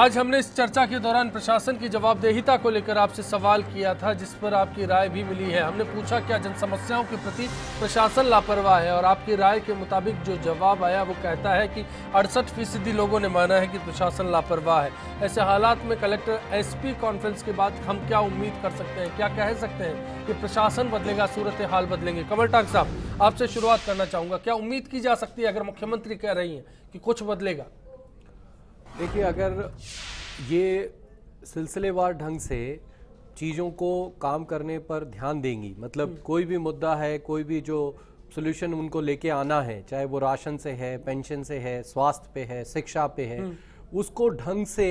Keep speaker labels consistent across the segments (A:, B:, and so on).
A: आज हमने इस चर्चा के दौरान प्रशासन की जवाबदेहिता को लेकर आपसे सवाल किया था जिस पर आपकी राय भी मिली है हमने पूछा क्या जन समस्याओं के प्रति प्रशासन लापरवाह है और आपकी राय के मुताबिक जो जवाब आया वो कहता है कि अड़सठ फीसदी लोगों ने माना है कि प्रशासन लापरवाह है ऐसे हालात में कलेक्टर एस कॉन्फ्रेंस के बाद हम क्या उम्मीद कर सकते हैं क्या कह सकते हैं कि प्रशासन बदलेगा सूरत हाल बदलेंगे कमल टाक साहब आपसे शुरुआत करना चाहूँगा क्या उम्मीद की जा सकती है अगर मुख्यमंत्री कह रही हैं कि कुछ बदलेगा
B: देखिए अगर ये सिलसिलेवार ढंग से चीज़ों को काम करने पर ध्यान देंगी मतलब हम्म। कोई भी मुद्दा है कोई भी जो सोल्यूशन उनको लेके आना है चाहे वो राशन से है पेंशन से है स्वास्थ्य पे है शिक्षा पे है हम्म। उसको ढंग से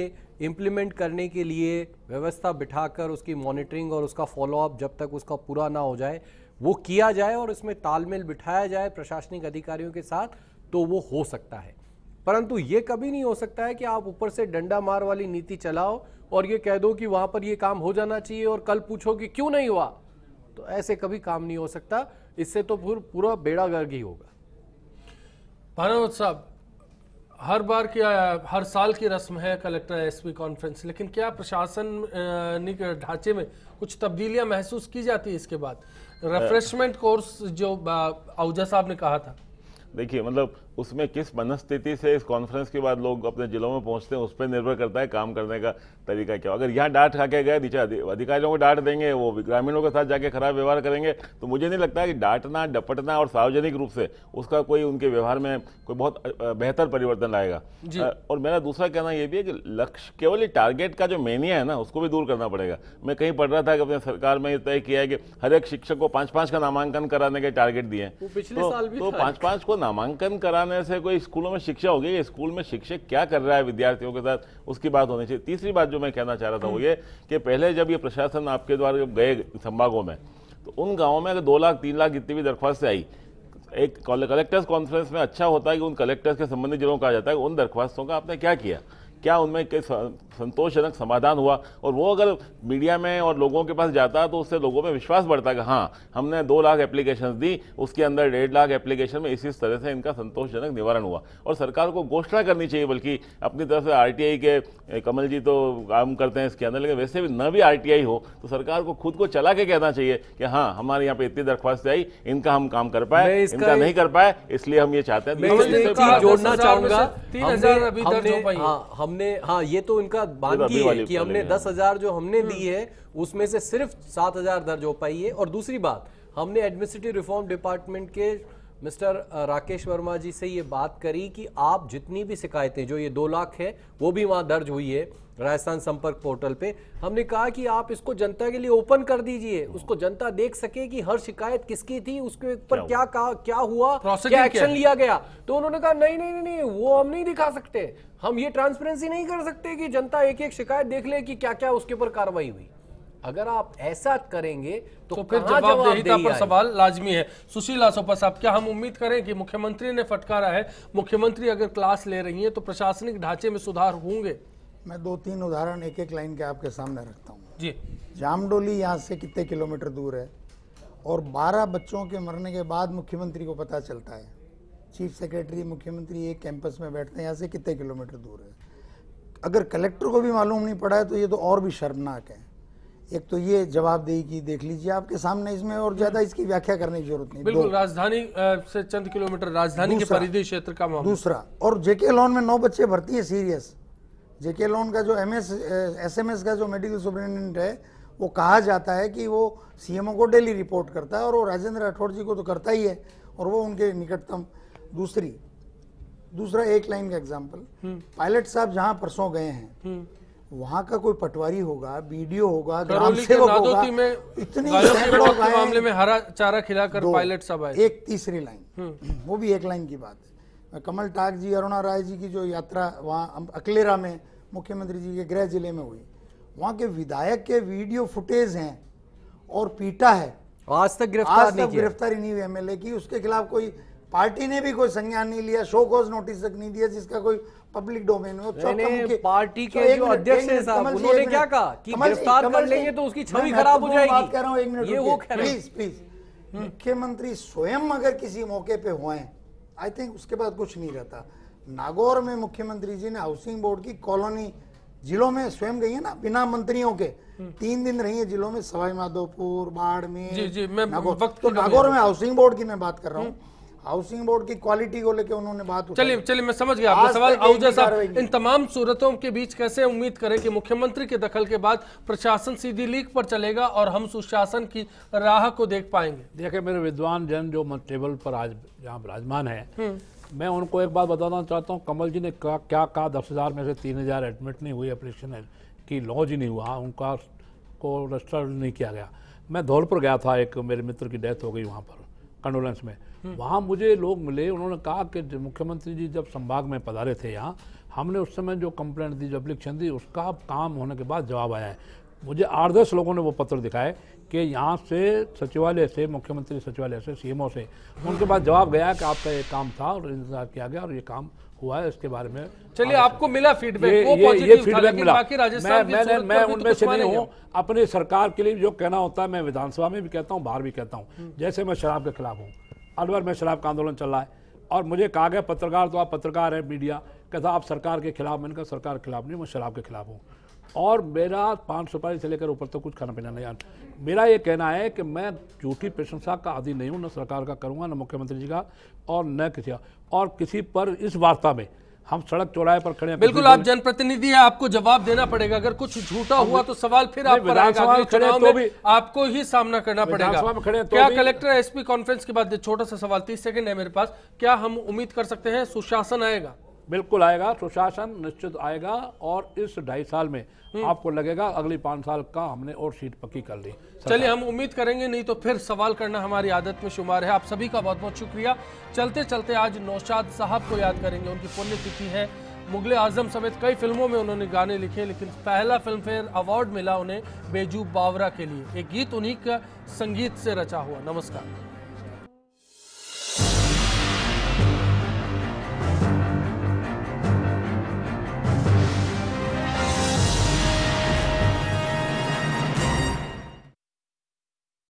B: इम्प्लीमेंट करने के लिए व्यवस्था बिठाकर उसकी मॉनिटरिंग और उसका फॉलोअप जब तक उसका पूरा ना हो जाए वो किया जाए और उसमें तालमेल बिठाया जाए प्रशासनिक अधिकारियों के साथ तो वो हो सकता है परंतु ये कभी नहीं हो सकता है कि आप ऊपर से डंडा मार वाली नीति चलाओ और ये कह दो कि वहां पर ये काम हो जाना चाहिए और कल पूछो कि क्यों नहीं हुआ तो ऐसे कभी काम नहीं हो सकता इससे तो पूरा बेड़ा गर्ग ही होगा
A: भानोद साहब हर बार की हर साल की रस्म है कलेक्टर एसपी कॉन्फ्रेंस लेकिन क्या प्रशासन ढांचे में कुछ तब्दीलियां महसूस की जाती है इसके बाद रेफ्रेशमेंट कोर्स जो आहूजा साहब ने कहा था
C: देखिए मतलब उसमें किस मनस्थिति से इस कॉन्फ्रेंस के बाद लोग अपने जिलों में पहुंचते हैं उस पर निर्भर करता है काम करने का तरीका क्या अगर यहाँ डांट खा के गए नीचे अधिकारियों को डांट देंगे वो ग्रामीणों के साथ जाके खराब व्यवहार करेंगे तो मुझे नहीं लगता कि डांटना डपटना और सार्वजनिक रूप से उसका कोई उनके व्यवहार में कोई बहुत बेहतर परिवर्तन लाएगा और मेरा दूसरा कहना यह भी है कि लक्ष्य केवल ये टारगेट का जो मेनिया है ना उसको भी दूर करना पड़ेगा मैं कहीं पढ़ रहा था कि अपने सरकार में तय किया है कि हर एक शिक्षक को पाँच पाँच का नामांकन कराने के टारगेट दिए तो, तो पाँच को नामांकन कराने जाने से कोई स्कूलों में शिक्षा हो गई स्कूल में शिक्षक क्या कर रहा है विद्यार्थियों के साथ उसकी बात होनी चाहिए तीसरी बात जो मैं कहना चाह रहा था वो हम्म। ये कि पहले जब ये प्रशासन आपके द्वारा गए संभागों में तो उन गाँवों में अगर दो लाख तीन लाख जितनी भी दरख्वास्त आई एक कलेक्टर्स कॉन्फ्रेंस में अच्छा होता है कि उन कलेक्टर्स के संबंधित जिलों कहा जाता है उन दरख्वास्तों का आपने क्या किया क्या उनमें संतोषजनक समाधान हुआ और वो अगर मीडिया में और लोगों के पास जाता तो उससे लोगों में विश्वास बढ़ता कि हाँ हमने दो लाख एप्लीकेशन दी उसके अंदर डेढ़ लाख एप्लीकेशन में इसी तरह से इनका संतोषजनक निवारण हुआ और सरकार को घोषणा करनी चाहिए बल्कि अपनी तरफ से आर के कमल जी तो काम करते हैं इसके अंदर लेकिन वैसे भी न भी आर हो तो सरकार को खुद को चला के कहना चाहिए कि हाँ हमारे यहाँ पे इतनी दरख्वास्त आई इनका हम काम कर पाए इनका नहीं कर पाए इसलिए हम ये चाहते हैं जोड़ना चाहूंगा
B: हमने हाँ ये तो इनका तो बानगी है कि हमने दस हजार जो हमने हम्म। दी है उसमें से सिर्फ सात हजार दर्ज हो पाई है और दूसरी बात हमने एडमिनिस्ट्रेटिव रिफॉर्म डिपार्टमेंट के मिस्टर राकेश वर्मा जी से ये बात करी कि आप जितनी भी शिकायतें जो ये दो लाख है वो भी वहाँ दर्ज हुई है राजस्थान संपर्क पोर्टल पे हमने कहा कि आप इसको जनता के लिए ओपन कर दीजिए हाँ। उसको जनता देख सके कि हर शिकायत किसकी थी उसके ऊपर क्या क्या, क्या हुआ क्या एक्शन लिया गया तो उन्होंने कहा नहीं नहीं नहीं वो हम नहीं दिखा सकते हम ये ट्रांसपेरेंसी नहीं कर सकते कि जनता एक एक शिकायत देख ले कि क्या क्या उसके ऊपर कार्रवाई हुई अगर आप ऐसा करेंगे तो, तो फिर जवाबदेहिता पर
A: सवाल लाजमी है सुशील आसोपा साहब क्या हम उम्मीद करें कि मुख्यमंत्री ने फटकारा है मुख्यमंत्री अगर क्लास ले रही है तो प्रशासनिक ढांचे में सुधार होंगे
D: मैं दो तीन उदाहरण एक एक लाइन के आपके सामने रखता हूँ जी जामडोली यहाँ से कितने किलोमीटर दूर है और 12 बच्चों के मरने के बाद मुख्यमंत्री को पता चलता है चीफ सेक्रेटरी मुख्यमंत्री एक कैंपस में बैठते हैं यहाँ से कितने किलोमीटर दूर है अगर कलेक्टर को भी मालूम नहीं पड़ा है तो ये तो और भी शर्मनाक है एक तो ये जवाबदेही की देख लीजिए आपके सामने इसमें और ज्यादा इसकी व्याख्या करने की जरूरत नहीं बिल्कुल
A: राजधानी से चंद किलोमीटर राजधानी के परिधि क्षेत्र का दूसरा
D: और जेके लॉन में नौ बच्चे भर्ती है सीरियस जेके लोन का जो M S S M S का जो मेडिकल सुप्रिटेंडेंट है वो कहा जाता है कि वो सीएमओ को डेली रिपोर्ट करता है और वो राजेंद्र राठौड़ जी को तो करता ही है और वो उनके निकटतम दूसरी दूसरा एक लाइन का एग्जाम्पल हम्म। पायलट साहब जहाँ परसों गए हैं हम्म। वहाँ का कोई पटवारी होगा बीडीओ होगा ग्राम सेवक होगा
A: इतनी मामले में हरा चारा खिलाकर पायलट साहब आए
D: एक तीसरी लाइन हम्म। वो भी एक लाइन की बात है कमल टाक जी अरुणा राय जी की जो यात्रा वहाँ अकलेरा में मुख्यमंत्री जी के गृह जिले में हुई वहाँ के विधायक के वीडियो फुटेज हैं और पीटा है आज तक गिरफ्तार नहीं गिरफ्तारी नहीं हुई एमएलए की उसके खिलाफ कोई पार्टी ने भी कोई संज्ञान नहीं लिया शो कॉज नोटिस तक नहीं दिया जिसका कोई पब्लिक डोमेन पार्टी के जो अध्यक्ष हैं साहब उन्होंने क्या कहा कि गिरफ्तार कर लेंगे तो उसकी छवि खराब हो जाएगी बात कर रहा एक मिनट प्लीज प्लीज मुख्यमंत्री स्वयं अगर किसी मौके पे हुए हैं आई थिंक उसके बाद कुछ नहीं रहता नागौर में मुख्यमंत्री जी ने हाउसिंग बोर्ड की कॉलोनी जिलों में स्वयं गई है ना बिना मंत्रियों के हम्म। तीन दिन रही है जिलों में सवाई माधोपुर बाड़मेर जी
A: जी मैं नागौर वक्त तो नागौर में
D: हाउसिंग बोर्ड की मैं बात कर रहा हूँ हम्म। हाउसिंग बोर्ड की क्वालिटी को लेकर उन्होंने बात चलिए चलिए मैं समझ गया सवाल साहब इन तमाम सूरतों
A: के बीच कैसे उम्मीद करें कि मुख्यमंत्री के दखल के बाद प्रशासन सीधी लीक पर चलेगा और हम सुशासन की
E: राह को देख पाएंगे देखिए मेरे विद्वान जन जो टेबल पर आज यहाँ विराजमान है हम्म। मैं उनको एक बात बताना चाहता हूँ कमल जी ने क्या कहा दस हज़ार में से तीन हज़ार एडमिट नहीं हुई ऑपरेशन की लॉज ही नहीं हुआ उनका को रजिस्टर नहीं किया गया मैं धौलपुर गया था एक मेरे मित्र की डेथ हो गई वहाँ पर कंडोलेंस में हम्म। वहाँ मुझे लोग मिले उन्होंने कहा कि मुख्यमंत्री जी जब संभाग में पधारे थे यहाँ हमने उस समय जो कंप्लेंट दी जो एप्लीकेशन दी उसका काम होने के बाद जवाब आया है मुझे आठ दस लोगों ने वो पत्र दिखाए कि यहाँ से सचिवालय से मुख्यमंत्री सचिवालय से सीएमओ से उनके पास जवाब गया कि आपका ये काम था और इंतजार किया गया और ये काम हुआ है इसके बारे में
A: चलिए आपको मिला फीडबैक ये, वो ये, ये फीडबैक मिला मैं मैं, मैं तो उनमें से नहीं हूँ
E: अपनी सरकार के लिए जो कहना होता है मैं विधानसभा में भी कहता हूँ बाहर भी कहता हूँ हम्म। जैसे मैं शराब के खिलाफ हूँ अलवर में शराब का आंदोलन चल रहा है और मुझे कहा गया पत्रकार तो आप पत्रकार हैं मीडिया कहता आप सरकार के खिलाफ मैंने कहा सरकार के खिलाफ नहीं मैं शराब के खिलाफ हूँ और मेरा पाँच सुपारी से लेकर ऊपर तो कुछ खाना पीना नहीं आना मेरा ये कहना है कि मैं झूठी प्रशंसा का आदि नहीं हूँ न सरकार का करूँगा न मुख्यमंत्री जी का और न किसी और किसी पर इस वार्ता में हम सड़क चौराहे पर खड़े बिल्कुल आप
A: जनप्रतिनिधि हैं आपको जवाब देना पड़ेगा अगर कुछ झूठा हुआ तो सवाल फिर आप विधानसभा में खड़े तो भी आपको ही सामना करना पड़ेगा खड़े तो क्या कलेक्टर एसपी कॉन्फ्रेंस के बाद छोटा सा सवाल तीस सेकंड है मेरे पास क्या हम
E: उम्मीद कर सकते हैं सुशासन आएगा बिल्कुल आएगा सुशासन निश्चित आएगा और इस ढाई साल में हम्म। आपको लगेगा अगले पांच साल का हमने और सीट पक्की कर ली चलिए हम उम्मीद
A: करेंगे नहीं तो फिर सवाल करना हमारी आदत में शुमार है आप सभी का बहुत बहुत शुक्रिया चलते चलते आज नौशाद साहब को याद करेंगे उनकी पुण्यतिथि है मुगल आजम समेत कई फिल्मों में उन्होंने गाने लिखे लेकिन पहला फिल्म फेयर अवार्ड मिला उन्हें बेजू बावरा के लिए एक गीत उन्हीं का संगीत से रचा हुआ नमस्कार